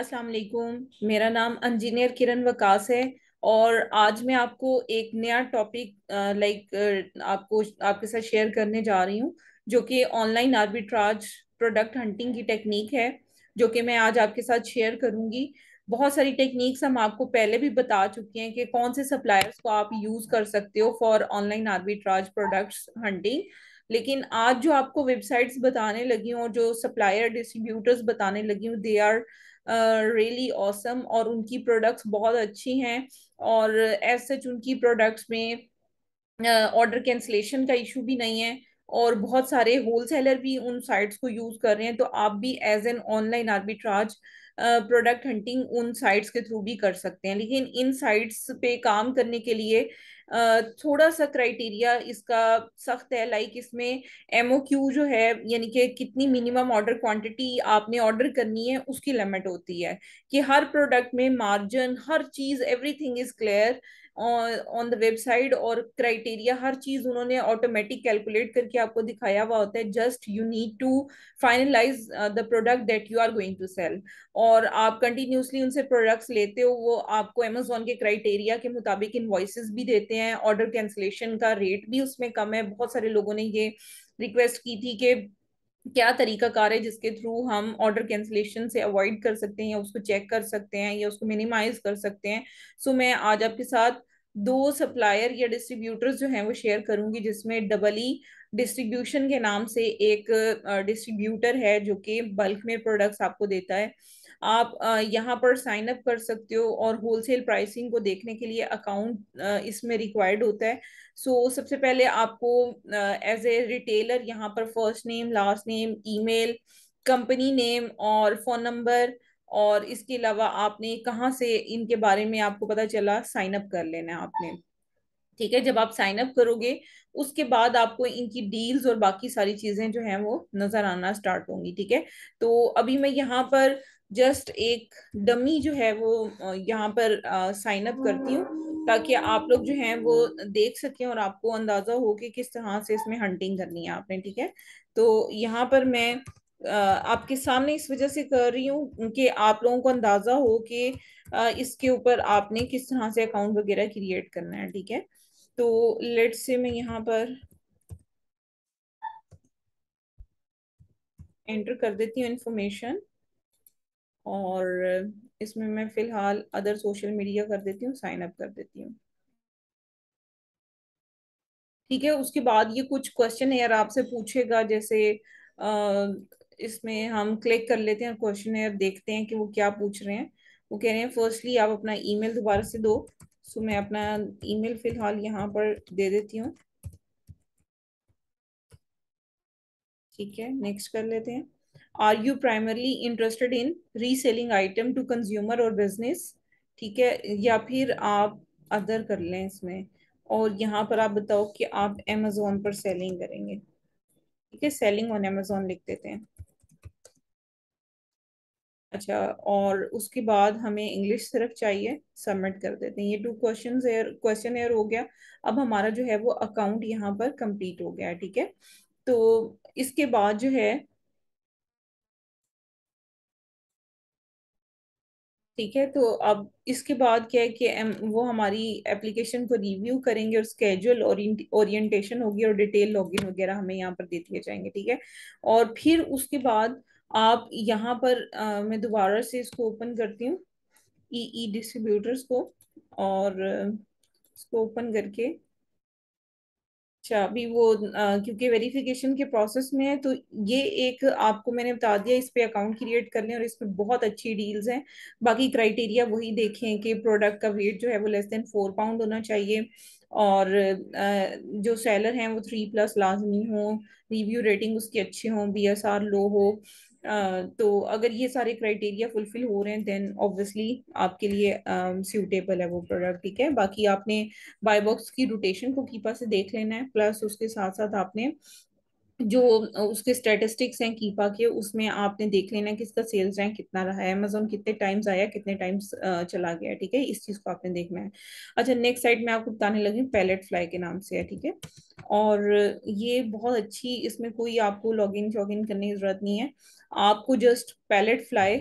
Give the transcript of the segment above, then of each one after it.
अस्सलाम वालेकुम मेरा नाम इंजीनियर किरण वकास है और आज मैं आपको एक नया टॉपिक लाइक आपको आपके साथ शेयर करने जा रही हूँ जो कि ऑनलाइन आर्बिट्राज प्रोडक्ट हंटिंग की टेक्निक है जो कि मैं आज आपके साथ शेयर करूँगी बहुत सारी टेक्निक्स हम आपको पहले भी बता चुके हैं कि कौन से सप्लायर्स को आप यूज़ कर सकते हो for online arbitrage products hunting लेकिन आज जो आपको वेबसाइट्स बताने लगी हूँ और जो सप्लायर डिस्ट्रीब्यूटर्स बताने लगी हूँ they are really uh, awesome really awesome, और उनकी प्रोडक्ट्स बहुत अच्छी हैं और एज सच उनकी प्रोडक्ट्स में ऑर्डर uh, कैंसलेशन का इशू भी नहीं है और बहुत सारे होल सेलर भी उन साइट्स को यूज़ कर रहे हैं तो आप भी as an online arbitrage uh, product hunting उन साइट्स के थ्रू भी कर सकते हैं लेकिन इन साइट्स पे काम करने के लिए थोड़ा सा क्राइटेरिया इसका सख्त है लाइक इसमें एम जो है यानी कि कितनी मिनिमम ऑर्डर क्वांटिटी आपने ऑर्डर करनी है उसकी लिमिट होती है कि हर प्रोडक्ट में मार्जिन हर चीज़ everything is clear on the website और क्राइटेरिया हर चीज उन्होंने ऑटोमेटिक कैलकुलेट करके आपको दिखाया हुआ होता है just you need to finalize the product that you are going to sell और आप कंटिन्यूसली उनसे प्रोडक्ट्स लेते हो वो आपको अमेजोन के क्राइटेरिया के मुताबिक इन्वाइसिस भी देते हैं ऑर्डर कैंसिलेशन का रेट भी उसमें कम है बहुत सारे लोगों ने ये रिक्वेस्ट की थी कि क्या तरीकाकार है जिसके थ्रू हम ऑर्डर कैंसिलेशन से अवॉइड कर सकते हैं या उसको चेक कर सकते हैं या उसको मिनिमाइज कर सकते हैं सो so, मैं आज आपके साथ दो सप्लायर या डिस्ट्रीब्यूटर्स जो हैं वो शेयर करूंगी जिसमें डबली डिस्ट्रीब्यूशन e के नाम से एक डिस्ट्रीब्यूटर है जो कि बल्क में प्रोडक्ट्स आपको देता है आप यहाँ पर साइन अप कर सकते हो और होलसेल प्राइसिंग को देखने के लिए अकाउंट इसमें रिक्वायर्ड होता है सो so, सबसे पहले आपको एज ए रिटेलर यहाँ पर first name last name email company name और फ़ोन नंबर और इसके अलावा आपने कहाँ से इनके बारे में आपको पता चला साइन अप कर लेना है आपने ठीक है जब आप साइन अप करोगे उसके बाद आपको इनकी डील्स और बाकी सारी चीजें जो हैं वो नजर आना स्टार्ट होंगी ठीक है तो अभी मैं यहाँ पर जस्ट एक डमी जो है वो यहाँ पर साइन अप करती हूँ ताकि आप लोग जो हैं वो देख सकें और आपको अंदाज़ा हो कि किस तरह से इसमें हंटिंग करनी है आपने ठीक है तो यहाँ पर मैं आपके सामने इस वजह से कर रही हूँ कि आप लोगों को अंदाज़ा हो कि इसके ऊपर आपने किस तरह से अकाउंट वगैरह क्रिएट करना है ठीक है तो लेट से मैं यहाँ पर एंटर कर देती हूँ इन्फॉर्मेशन और इसमें मैं फ़िलहाल अदर सोशल मीडिया कर देती हूँ साइन अप कर देती हूँ ठीक है उसके बाद ये कुछ क्वेश्चन एयर आपसे पूछेगा जैसे इसमें हम क्लिक कर लेते हैं क्वेश्चन एयर देखते हैं कि वो क्या पूछ रहे हैं वो कह रहे हैं फर्स्टली आप अपना ईमेल दोबारा से दो सो मैं अपना ईमेल फ़िलहाल यहाँ पर दे देती हूँ ठीक है नेक्स्ट कर लेते हैं are you primarily interested in reselling item to consumer और बिजनेस ठीक है या फिर आप अदर कर लें इसमें और यहाँ पर आप बताओ कि आप अमेजोन पर सेलिंग करेंगे ठीक है सेलिंग ऑन एमेजोन लिख देते हैं अच्छा और उसके बाद हमें इंग्लिश सिर्फ चाहिए सबमिट कर देते हैं ये two questionnaire questionnaire हो गया अब हमारा जो है वो अकाउंट यहाँ पर कंप्लीट हो गया ठीक है तो इसके बाद जो है ठीक है तो अब इसके बाद क्या है कि वो हमारी एप्लीकेशन को रिव्यू करेंगे और स्केजुअल ओरिएंटेशन होगी और डिटेल लॉगिन वगैरह हमें यहाँ पर दे दिए जाएंगे ठीक है और फिर उसके बाद आप यहाँ पर आ, मैं दोबारा से इसको ओपन करती हूँ ई ई डिस्ट्रीब्यूटर्स को और इसको ओपन करके अच्छा अभी वो क्योंकि वेरिफिकेशन के प्रोसेस में है तो ये एक आपको मैंने बता दिया इस पे अकाउंट क्रिएट कर लें और इस पे बहुत अच्छी डील्स हैं बाकी क्राइटेरिया वही देखें कि प्रोडक्ट का वेट जो है वो लेस देन फोर पाउंड होना चाहिए और जो सेलर हैं वो थ्री प्लस लाजमी हो रिव्यू रेटिंग उसकी अच्छी हो बी एस आर लो हो तो अगर ये सारे क्राइटेरिया फुलफिल हो रहे हैं देन ऑब्वियसली आपके लिए सूटेबल है वो प्रोडक्ट ठीक है बाकी आपने बाय बॉक्स की रोटेशन को कीपर से देख लेना है प्लस उसके साथ साथ आपने जो उसके स्टेटिस्टिक्स हैं कीपा के उसमें आपने देख लेना कि इसका सेल्स रैंक कितना रहा है अमेजोन कितने टाइम्स आया कितने टाइम्स चला गया ठीक है इस चीज़ को आपने देखना है अच्छा नेक्स्ट साइड में आपको बताने लगी पैलेट फ्लाई के नाम से है ठीक है और ये बहुत अच्छी इसमें कोई आपको लॉग इन शॉग इन करने की ज़रूरत नहीं है आपको जस्ट पैलेट फ्लाई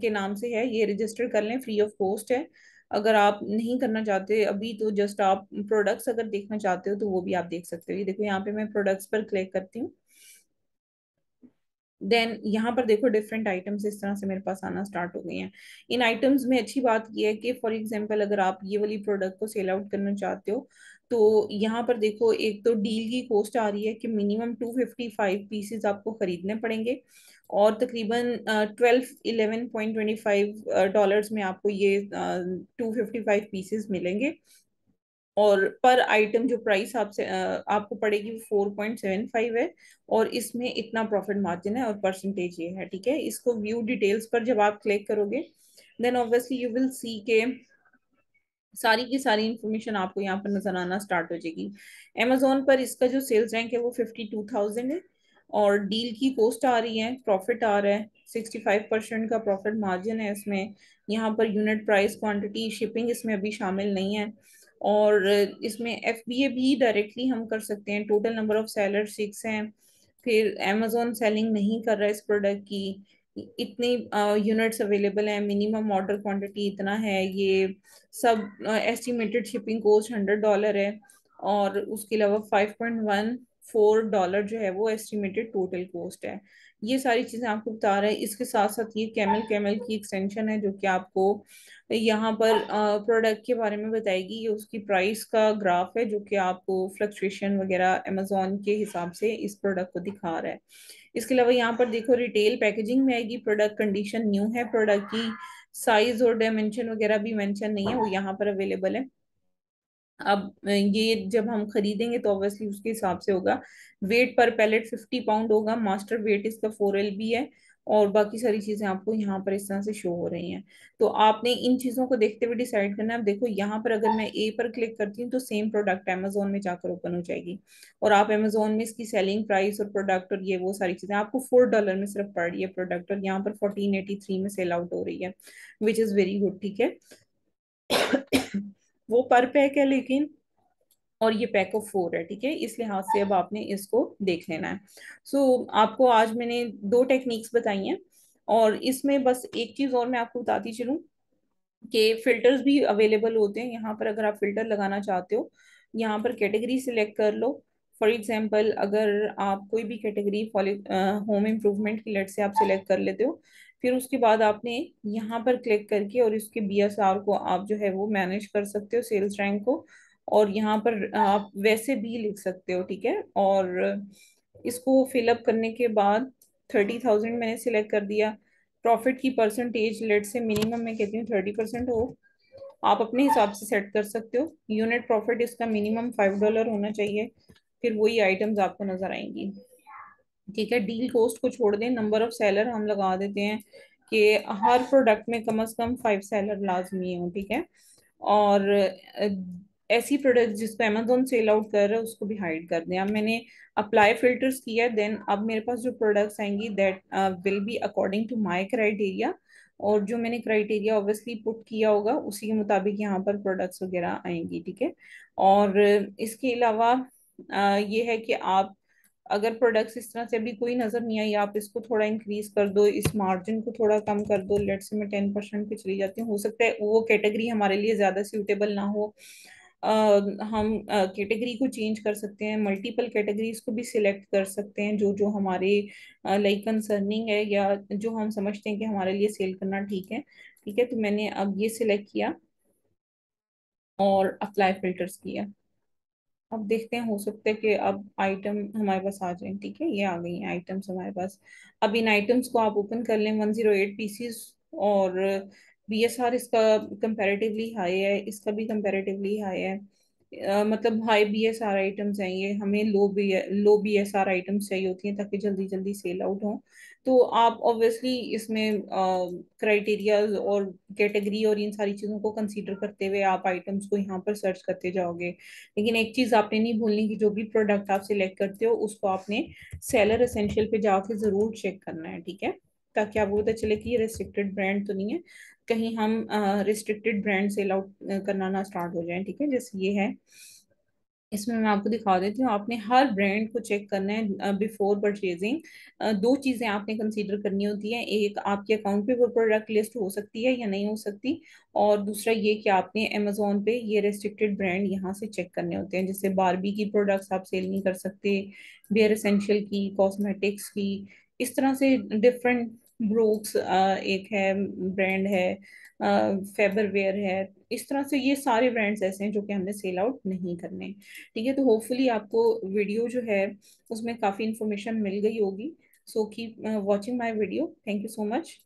के नाम से है ये रजिस्टर कर लें फ्री ऑफ कॉस्ट है अगर आप नहीं करना चाहते अभी तो जस्ट आप प्रोडक्ट्स अगर देखना चाहते हो तो वो भी आप देख सकते हो ये देखो यहाँ पे मैं प्रोडक्ट्स पर क्लिक करती हूँ देन यहाँ पर देखो डिफरेंट आइटम्स इस तरह से मेरे पास आना स्टार्ट हो गई हैं इन आइटम्स में अच्छी बात यह है कि फॉर एग्जाम्पल अगर आप ये वाली प्रोडक्ट को सेल आउट करना चाहते हो तो यहाँ पर देखो एक तो डील की कॉस्ट आ रही है कि minimum two fifty five pieces आपको खरीदने पड़ेंगे और तकरीबन twelve eleven point twenty five dollar में आपको ये टू फिफ्टी फाइव पीसेस मिलेंगे और पर आइटम जो प्राइस आपसे आपको पड़ेगी फोर पॉइंट सेवन फाइव है और इसमें इतना प्रॉफिट मार्जिन है और परसेंटेज ये है ठीक है इसको व्यू डिटेल्स पर जब आप क्लिक करोगे then obviously you will see के सारी की सारी इंफॉर्मेशन आपको यहाँ पर नजर आना स्टार्ट हो जाएगी अमेजोन पर इसका जो सेल्स रैंक है वो फिफ्टी टू थाउजेंड है और डील की कोस्ट आ रही है प्रॉफिट आ रहा है सिक्सटी फाइव परसेंट का प्रॉफिट मार्जिन है इसमें यहाँ per unit price quantity shipping इसमें अभी शामिल नहीं है और इसमें एफ भी डायरेक्टली हम कर सकते हैं total number of seller six हैं फिर अमेजोन सेलिंग नहीं कर रहा है इस प्रोडक्ट की इतनी यूनिट्स अवेलेबल हैं मिनिमम ऑर्डर क्वांटिटी इतना है ये सब estimated shipping cost hundred dollar है और उसके अलावा five point one four dollar जो है वो एस्टिमेटेड टोटल कॉस्ट है ये सारी चीज़ें आपको बता रहे हैं इसके साथ साथ ये कैमल कैमल की एक्सटेंशन है जो कि आपको यहाँ पर प्रोडक्ट के बारे में बताएगी ये उसकी प्राइस का ग्राफ है जो कि आपको फ्लक्चुएशन वगैरह अमेजोन के हिसाब से इस प्रोडक्ट को दिखा रहा है इसके अलावा यहाँ पर देखो रिटेल पैकेजिंग में आएगी प्रोडक्ट कंडीशन न्यू है प्रोडक्ट की साइज और डायमेंशन वगैरह भी मैंशन नहीं है वो यहाँ पर अवेलेबल है अब ये जब हम खरीदेंगे तो ऑब्वियसली उसके हिसाब से होगा वेट पर पैलेट फिफ्टी पाउंड होगा मास्टर वेट इसका फोर एल बी है और बाकी सारी चीज़ें आपको यहाँ पर इस तरह से शो हो रही हैं तो आपने इन चीज़ों को देखते हुए डिसाइड करना है देखो यहाँ पर अगर मैं ए पर क्लिक करती हूँ तो सेम प्रोडक्ट अमेजोन में जाकर ओपन हो जाएगी और आप अमेजोन में इसकी सेलिंग प्राइस और प्रोडक्ट और ये वो सारी चीज़ें आपको फोर डॉलर में सिर्फ पड़ रही है प्रोडक्ट और यहाँ पर फोर्टीन एटी थ्री में सेल आउट हो रही है विच इज़ वेरी गुड ठीक है वो पर पैक है लेकिन और ये पैक ऑफ फोर है ठीक है इस लिहाज से अब आपने इसको देख लेना है सो so, आपको आज मैंने दो टेक्निक्स बताई हैं और इसमें बस एक चीज़ और मैं आपको बताती चलूँ कि फिल्टर्स भी अवेलेबल होते हैं यहाँ पर अगर आप फिल्टर लगाना चाहते हो यहाँ पर कैटेगरी सिलेक्ट कर लो फॉर एग्जाम्पल अगर आप कोई भी कैटेगरी होम इम्प्रूवमेंट की लट से आप सिलेक्ट कर लेते हो फिर उसके बाद आपने यहाँ पर क्लिक करके और इसके बी को आप जो है वो मैनेज कर सकते हो सेल्स रैंक को और यहाँ पर आप वैसे भी लिख सकते हो ठीक है और इसको फिलअप करने के बाद थर्टी थाउजेंड मैंने सिलेक्ट कर दिया प्रॉफिट की परसेंटेज लेट से मिनिमम मैं कहती हूँ थर्टी परसेंट हो आप अपने हिसाब से सेट कर सकते हो यूनिट प्रॉफिट इसका मिनिमम फाइव डॉलर होना चाहिए फिर वही आइटम्स आपको नज़र आएंगी ठीक है डील कोस्ट को छोड़ दें नंबर ऑफ सेलर हम लगा देते हैं कि हर प्रोडक्ट में कम अज़ कम फाइव सेलर लाजमी हो ठीक है और ऐसी प्रोडक्ट जिसको अमेजोन सेल आउट कर रहा है उसको भी हाइड कर दें अब मैंने अप्लाई फिल्टर्स किया देन अब मेरे पास जो प्रोडक्ट्स आएंगी that will be according to my criteria और जो मैंने क्राइटेरिया ऑब्वियसली पुट किया होगा उसी के मुताबिक यहाँ पर प्रोडक्ट्स वगैरह आएंगी ठीक है और इसके अलावा ये है कि आप अगर प्रोडक्ट्स इस तरह से अभी कोई नज़र नहीं आई आप इसको थोड़ा इंक्रीज कर दो इस मार्जिन को थोड़ा कम कर दो लेट से मैं टेन परसेंट पे चली जाती हूँ हो सकता है वो कैटेगरी हमारे लिए ज़्यादा सूटेबल ना हो Uh, हम कैटेगरी uh, को चेंज कर सकते हैं मल्टीपल कैटेगरीज को भी सिलेक्ट कर सकते हैं जो जो हमारे लाइक uh, कंसर्निंग like, है या जो हम समझते हैं कि हमारे लिए सेल करना ठीक है ठीक है तो मैंने अब ये सिलेक्ट किया और अप्लाई फिल्टर्स किया अब देखते हैं हो सकता है कि अब आइटम हमारे पास आ जाए ठीक है ये आ गई है आइटम्स हमारे पास अब इन आइटम्स को आप ओपन कर लें वन जीरो एट पीसीस और बी एस आर इसका कंपेरेटिवली हाई है इसका भी कंपेरेटिवली हाई है मतलब high B S R item चाहिए हमें low B low B S R items चाहिए होती हैं ताकि जल्दी जल्दी सेल आउट हों तो आप ऑब्वियसली इसमें क्राइटेरियाज और कैटेगरी और इन सारी चीज़ों को कंसीडर करते हुए आप आइटम्स को यहाँ पर सर्च करते जाओगे लेकिन एक चीज़ आपने नहीं भूलनी कि जो भी प्रोडक्ट आप सिलेक्ट करते हो उसको आपने सेलर असेंशियल पे जाके ज़रूर चेक करना है ठीक है ताकि आपको पता चले कि ये रेस्ट्रिक्टेड ब्रांड तो नहीं है कहीं हम रिस्ट्रिक्टेड ब्रांड सेल आउट करना ना स्टार्ट हो जाए ठीक है जैसे ये है इसमें मैं आपको दिखा देती हूँ आपने हर ब्रांड को चेक करना है बिफोर परचेजिंग दो चीज़ें आपने कंसीडर करनी होती है एक आपके अकाउंट पे वो प्रोडक्ट लिस्ट हो सकती है या नहीं हो सकती और दूसरा ये कि आपने अमेजोन पे ये रेस्ट्रिक्टेड ब्रांड यहाँ से चेक करने होते हैं जैसे बारबी की प्रोडक्ट्स आप सेल नहीं कर सकते बेयर असेंशियल की कॉस्मेटिक्स की इस तरह से डिफरेंट ब्रूक्स एक है ब्रांड है फेबरवेयर है इस तरह से ये सारे ब्रांड्स ऐसे हैं जो कि हमने सेल आउट नहीं करने ठीक है तो होपफुली आपको वीडियो जो है उसमें काफ़ी इन्फॉर्मेशन मिल गई होगी so keep watching my video thank you so much